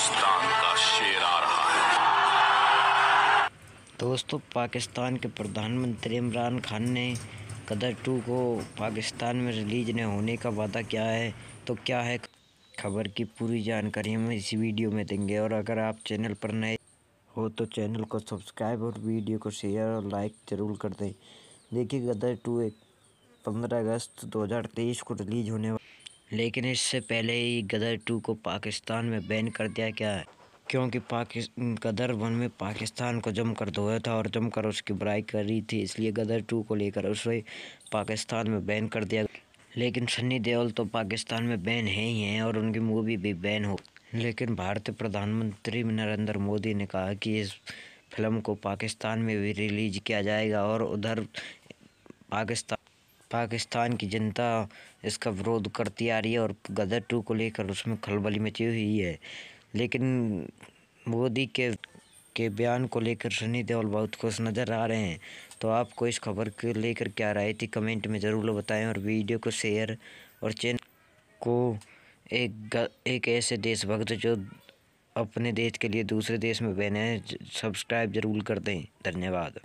हिंदुस्तान का शेर आ रहा है दोस्तों पाकिस्तान के प्रधानमंत्री इमरान खान ने कदर टू को पाकिस्तान में रिलीज न होने का वादा किया है तो क्या है खबर की पूरी जानकारी हम इस वीडियो में देंगे और अगर आप चैनल पर नए हो तो चैनल को सब्सक्राइब और वीडियो को शेयर और लाइक ज़रूर कर दें देखिए गदर टू एक पंद्रह अगस्त 2023 को रिलीज होने वाला लेकिन इससे पहले ही गदर टू को पाकिस्तान में बैन कर दिया गया है क्योंकि पाकिस्तान गदर वन में पाकिस्तान को जमकर धोया था और जमकर उसकी बुराई कर रही थी इसलिए गदर टू को लेकर उसे पाकिस्तान में बैन कर दिया लेकिन सन्नी देओल तो पाकिस्तान में बैन है ही हैं और उनकी मूवी भी बैन हो लेकिन भारतीय प्रधानमंत्री नरेंद्र मोदी ने कहा कि इस फिल्म को पाकिस्तान में भी रिलीज किया जाएगा और उधर पाकिस्तान पाकिस्तान की जनता इसका विरोध करती आ रही है और गदर टू को लेकर उसमें खलबली मची हुई है लेकिन मोदी के के बयान को लेकर सनी देओल बहुत खुश नज़र आ रहे हैं तो आपको इस खबर को लेकर क्या राय थी कमेंट में ज़रूर बताएं और वीडियो को शेयर और चैनल को एक एक ऐसे देशभक्त जो अपने देश के लिए दूसरे देश में बहने सब्सक्राइब ज़रूर कर दें धन्यवाद